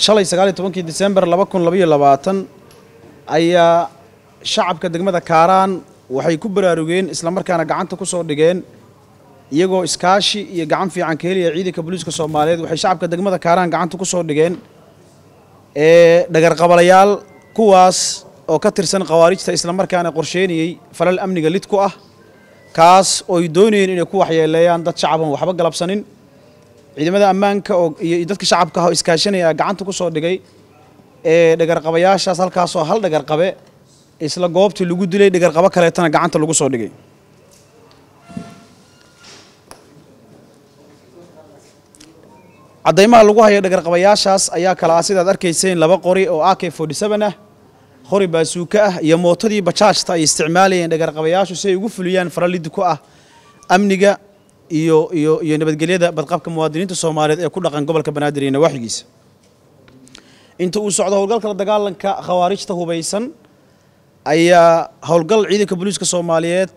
shalay sagaaliyo tobankii disembar laba kun labayo labaatan ayaa shacabka degmada kaaraan waxay ku baraarugeen islamarkaana gacanta ku soo dhigeen iyagoo iskaashi iyo gacan fiican ka helaya ciidanka booliiska soomaaliyeed waxay shacabka degmada kaaraan gacanta ku soo dhigeen ee dhagarqabalayaal kuwaas oo ka tirsan khawaarijta islamarkaana qorsheynayay falal amniga lid ku ah kaas ooy doonayeen inay ku waxyeeleeyaan dad shacaban waxba galabsanin ciidamada ammaanka iyo dadka shacabka ah oo iskaashanaya gacanta ku soo dhigay ee dhagarqabayaashaas halkaasoo hal dhagarqabe isla goobtii lagu dilay dhagarqabo kaleetana gacanta lagu soo dhigay caddaymaha lagu haya dhagarqabayaashaas ayaa kale ah sidaad arkayseen laba qori oo ak forty ah qori baasuuka ah iyo mootadii bajaajta ay isticmaalayeen dhagarqabayaashu si ay ugu fuliyaan faralidi ku ah amniga iyo iyo iyo nabadgelyada badqabka muwaadiniinta soomaaliyeed ee ku dhaqan gobolka banaadir iyo nawaaxigiisa inta uu socdo howlgalka la dagaalanka khawaarijta hubaysan ayaa howlgal ciidanka boliiska soomaaliyeed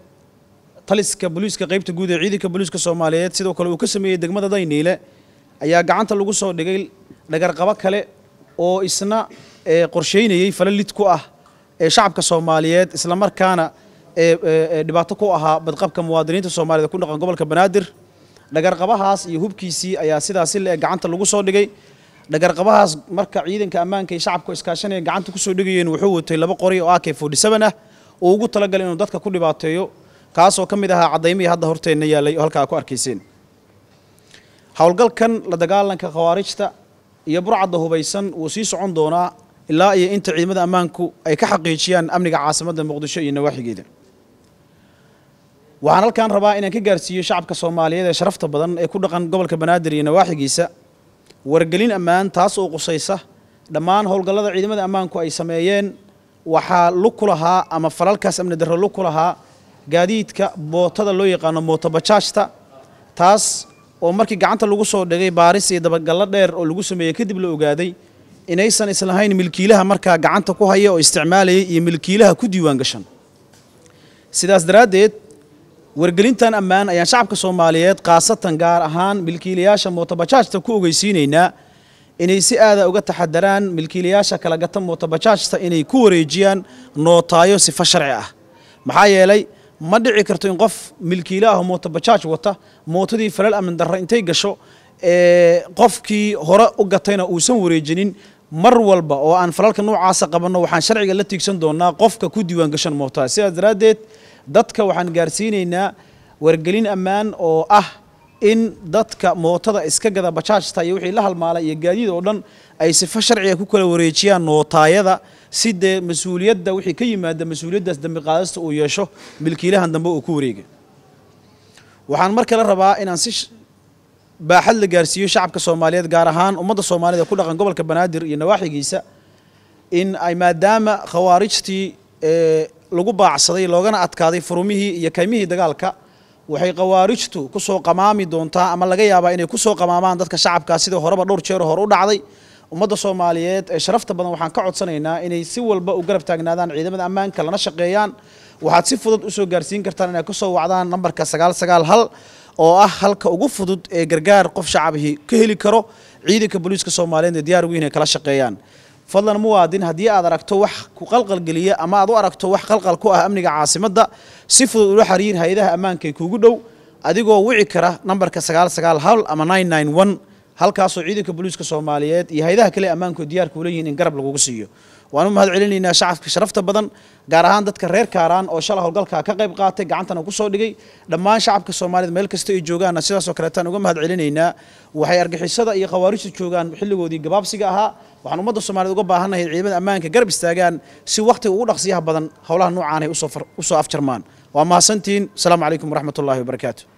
taliska boliiska qaybta guud ee ciidanka boliiska soomaaliyeed sidoo kale uu ka sameeyey degmada dayniile ayaa gacanta lagu soo dhigay dhagarqabo kale oo isna eh, qorsheynayey falalid ku ah ee eh, shacabka soomaaliyeed isla markaana dhibaato ku ahaa badqabka muwaadiniinta soomaaliyed ku dhaqan gobolka banaadir dhagarqabahaas iyo hubkiisii ayaa sidaasi le gacanta lagu soo dhigay dhagarqabahaas marka ciidanka ammaanka iyo shacabka iskaashanaya gacanta kusoo dhigayeen wuxuu watay laba qori oo ak ah oo ugu talagalay inuu dadka ku dhibaateeyo kaasoo ka mid ahaa cadaymihii hadda horteenna yaalay halkaa ku arkayseen howlgalkan la dagaalanka khawaarijta iyo burcadda hubaysan wuu sii socon doonaa ilaa iyo inta ciidamada ammaanku ay ka xaqiijiyaan amniga caasimadda muqdisho iyo nawaaxigeeda waxaan halkan rabaa inaan ka gaarsiiyo shacabka soomaaliyeed ee sharafta badan ee ku dhaqan gobolka banaadir iyo nawaaxigiisa wargelin ammaan taas oo qusaysa dhammaan howlgallada ciidamada ammaanku ay sameeyeen waxaa lug ku lahaa ama falalkaas amni darro lug ku lahaa gaadiidka bootada loo yaqaano mootobajaajta taas oo markii gacanta lagu soo dhigay baaris iyo dabagallo dheer oo lagu sameeyey kadib la ogaaday inaysan islahayn milkiilaha markaa gacanta ku haya oo isticmaalayay iyo milkiilaha ku diiwaan gashan sidaas daraaddeed wargelintan ammaan ayaan shacabka soomaaliyeed khaasatan gaar ahaan milkiilayaasha mootobajaajta ku ogeysiinaynaa inay si aada ah uga taxadaraan milkiilayaasha kala gata mootobajaajta inay ku wareejiyaan nootaayo sifo sharci ah maxaa yeelay ma dhici karto in qof milkiilo ah mootobajaaj wata mootadii falal amin darra intay gasho ee qofkii hore u gatayna uusan wareejinin mar walba oo aan falalka noocaasa qabanno waxaan sharciga la tiigsan doonaa qofka ku diiwaangashan mootaha sidaas daraaddeed dadka waxaan gaarsiinaynaa wargelin ammaan oo ah in dadka mootada iska gada bajaajta iyo wixii la halmaalay iyo gaadiid oo dhan ay sifa sharciga ku kala wareejiyaan nootaayada si dee mas-uuliyadda wixii ka yimaada mas-uuliyaddaas dambi qaadasta uu yeesho milkiilahan dambe uu ku wareega waxaan mar kale rabaa inaan si baaxad la gaarsiiyo shacabka soomaaliyeed gaar ahaan ummadda ee ku dhaqan gobolka banaadir iyo nawaaxigiisa in ay maadaama khawaarijtii lagu baacsaday loogana adkaaday furumihii iyo kaymihii dagaalka waxay khawaarijtu kusoo qamaami doontaa ama laga yaabaa inay kusoo qamaamaan dadka shacabkaa sida horeba dhowr jeer hore u dhacday ummadda soomaaliyeed ee sharafta badan waxaan ka codsanaynaa inay si walba u garab taagnaadaan ciidamada ammaanka lana shaqeeyaan waxaad si fudud usoo gaarsiin kartaan inay kusoo wacdaan nambarka sagaal sagaal hal oo ah halka ugu fudud ee gargaar qof shacabihii ka heli karo ciidanka booliiska soomaaliyeed ee diyaar weyn ay kala shaqeeyaan fadlan muwaadin haddii aad aragto wax ku qalqalgeliya ama aad u aragto wax qalqal ku ah amniga caasimadda si fudud ula xiriir hay-adaha ammaankay kuugu dhow adigoo wici kara nambarka sagaal sagaal hal ama nine nine one halkaasoo ciidanka boliiska soomaaliyeed iyo hay-adaha kale ammaankoo diyaarka u leeyihin in garab lagugu siiyo waan u mahad celinaynaa shacabka sharafta badan gaar ahaan dadka reer kaaraan oo shala howlgalka ka qayb qaatay gacantana ku soo dhigay dhammaan shacabka soomaalida meel kasta ay joogaanna sidaasoo kaleetaan uga mahad celinaynaa waxay argixisada iyo khawaarijta joogaan xilligoodii gabaabsiga ahaa waxaan ummadda soomaaliyed uga baahannahay in ciidamada ammaanka garab istaagaan si wakhtiga ugu dhaqsiyaha badan howlaha noocaanay usoo afjarmaan waa mahadsantiin asalaamu calaykum waraxmatullahi wabarakaatu